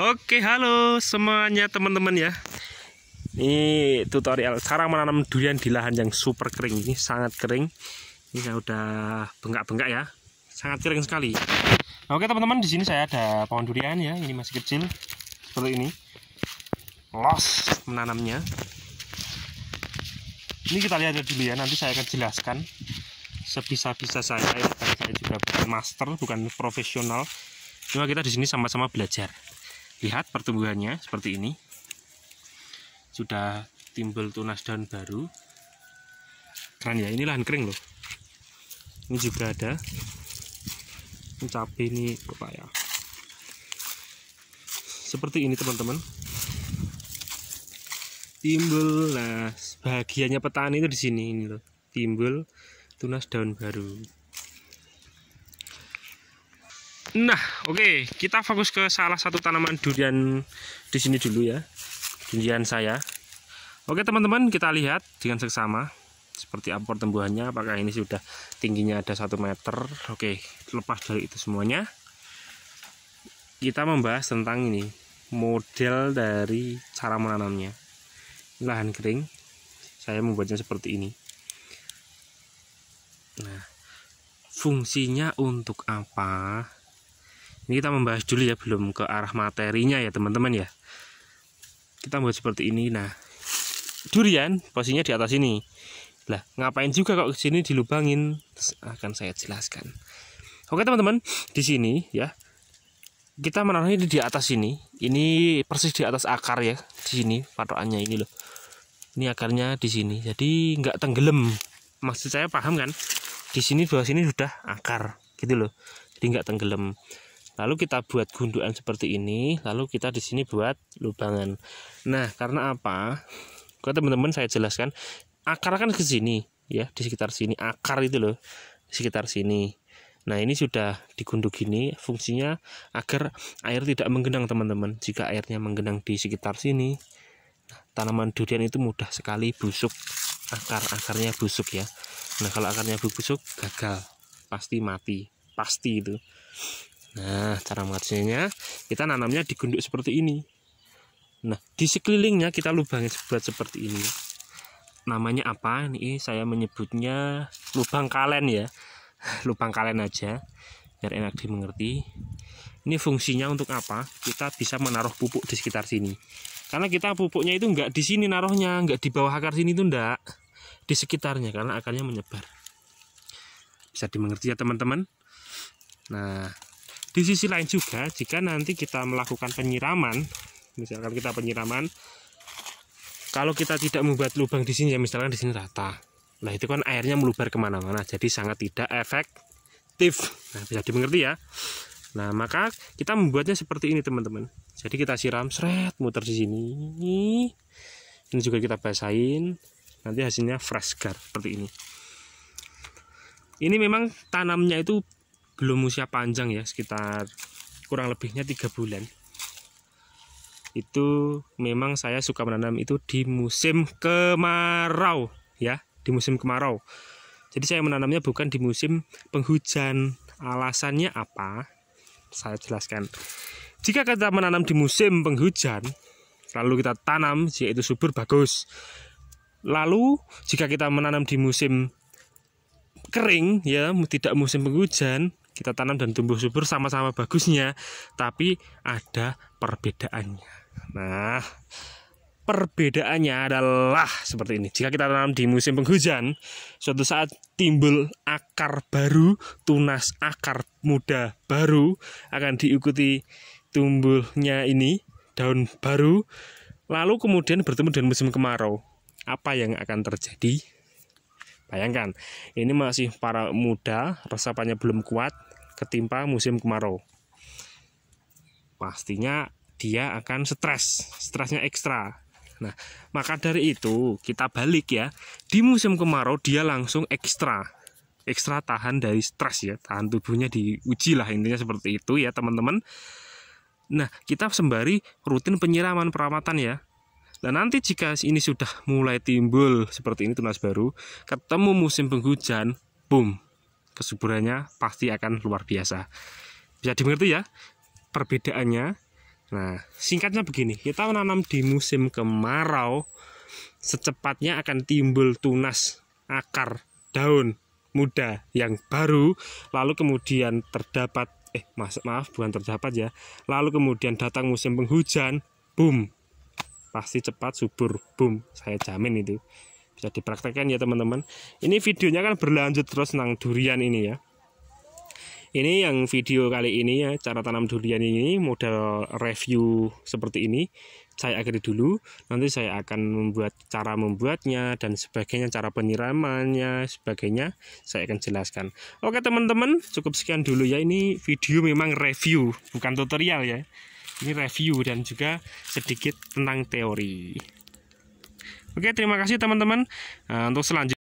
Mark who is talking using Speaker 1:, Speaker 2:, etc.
Speaker 1: Oke, halo semuanya teman-teman ya. Ini tutorial cara menanam durian di lahan yang super kering ini, sangat kering. Ini saya udah bengkak-bengkak ya. Sangat kering sekali. Oke, teman-teman, di sini saya ada pohon durian ya. Ini masih kecil seperti ini. Los menanamnya. Ini kita lihat dulu ya, nanti saya akan jelaskan sebisa-bisa saya ya, karena saya juga bukan master, bukan profesional. Cuma kita di sini sama-sama belajar lihat pertumbuhannya seperti ini sudah timbul tunas daun baru keren ya ini lahan kering loh ini juga ada ini cabai ini pepaya seperti ini teman-teman timbul nah bahagianya petani itu di sini ini loh timbul tunas daun baru Nah, oke, okay. kita fokus ke salah satu tanaman durian di sini dulu ya. Durian saya. Oke, okay, teman-teman, kita lihat dengan seksama seperti apa pertumbuhannya, apakah ini sudah tingginya ada satu meter. Oke, okay. lepas dari itu semuanya. Kita membahas tentang ini, model dari cara menanamnya. Ini lahan kering. Saya membuatnya seperti ini. Nah, fungsinya untuk apa? ini kita membahas dulu ya belum ke arah materinya ya teman-teman ya kita buat seperti ini nah durian posisinya di atas ini lah ngapain juga kok sini dilubangin akan saya jelaskan oke teman-teman di sini ya kita menaruhnya di atas sini. ini persis di atas akar ya di sini patokannya ini loh ini akarnya di sini jadi nggak tenggelam maksud saya paham kan di sini bawah sini sudah akar gitu loh jadi nggak tenggelam Lalu kita buat gundukan seperti ini, lalu kita di sini buat lubangan. Nah, karena apa? Kau teman-teman saya jelaskan, akar kan ke sini ya, di sekitar sini. Akar itu loh, di sekitar sini. Nah, ini sudah digunduk gini, fungsinya agar air tidak menggenang, teman-teman. Jika airnya menggenang di sekitar sini, nah, tanaman durian itu mudah sekali busuk. Akar-akarnya busuk ya. Nah, kalau akarnya busuk gagal, pasti mati, pasti itu. Nah, cara mengajarnya kita nanamnya di gunduk seperti ini. Nah, di sekelilingnya kita lubangi sebuah seperti ini. Namanya apa? Ini saya menyebutnya lubang kalen ya. Lubang kalen aja biar enak dimengerti. Ini fungsinya untuk apa? Kita bisa menaruh pupuk di sekitar sini. Karena kita pupuknya itu enggak di sini naruhnya, enggak di bawah akar sini itu enggak. di sekitarnya karena akarnya menyebar. Bisa dimengerti ya teman-teman? Nah, di sisi lain juga, jika nanti kita melakukan penyiraman, misalkan kita penyiraman, kalau kita tidak membuat lubang di sini ya misalkan di sini rata, nah itu kan airnya melubar kemana-mana, jadi sangat tidak efektif. Nah bisa dimengerti ya. Nah maka kita membuatnya seperti ini teman-teman. Jadi kita siram seret muter di sini. Ini juga kita basahin. Nanti hasilnya fresh gar seperti ini. Ini memang tanamnya itu belum usia panjang ya sekitar kurang lebihnya tiga bulan itu memang saya suka menanam itu di musim kemarau ya di musim kemarau jadi saya menanamnya bukan di musim penghujan alasannya apa saya jelaskan jika kita menanam di musim penghujan lalu kita tanam jika itu subur bagus lalu jika kita menanam di musim kering ya tidak musim penghujan kita tanam dan tumbuh subur sama-sama bagusnya, tapi ada perbedaannya. Nah, perbedaannya adalah seperti ini. Jika kita tanam di musim penghujan, suatu saat timbul akar baru, tunas akar muda baru akan diikuti tumbuhnya ini daun baru lalu kemudian bertemu dengan musim kemarau. Apa yang akan terjadi? Bayangkan, ini masih para muda, resapannya belum kuat, ketimpa musim kemarau. Pastinya dia akan stres, stresnya ekstra. Nah, maka dari itu kita balik ya. Di musim kemarau dia langsung ekstra. Ekstra tahan dari stres ya, tahan tubuhnya diuji lah intinya seperti itu ya, teman-teman. Nah, kita sembari rutin penyiraman perawatan ya. Nah nanti jika ini sudah mulai timbul seperti ini tunas baru, ketemu musim penghujan, boom, kesuburannya pasti akan luar biasa. Bisa dimengerti ya perbedaannya. Nah, singkatnya begini, kita menanam di musim kemarau secepatnya akan timbul tunas akar daun muda yang baru lalu kemudian terdapat eh maaf, maaf bukan terdapat ya lalu kemudian datang musim penghujan boom pasti cepat subur boom saya jamin itu bisa dipraktekkan ya teman-teman ini videonya kan berlanjut terus tentang durian ini ya ini yang video kali ini ya cara tanam durian ini model review seperti ini saya akhiri dulu nanti saya akan membuat cara membuatnya dan sebagainya cara penyiramannya sebagainya saya akan jelaskan oke teman-teman cukup sekian dulu ya ini video memang review bukan tutorial ya ini review dan juga sedikit tentang teori Oke, terima kasih teman-teman. Nah, untuk selanjutnya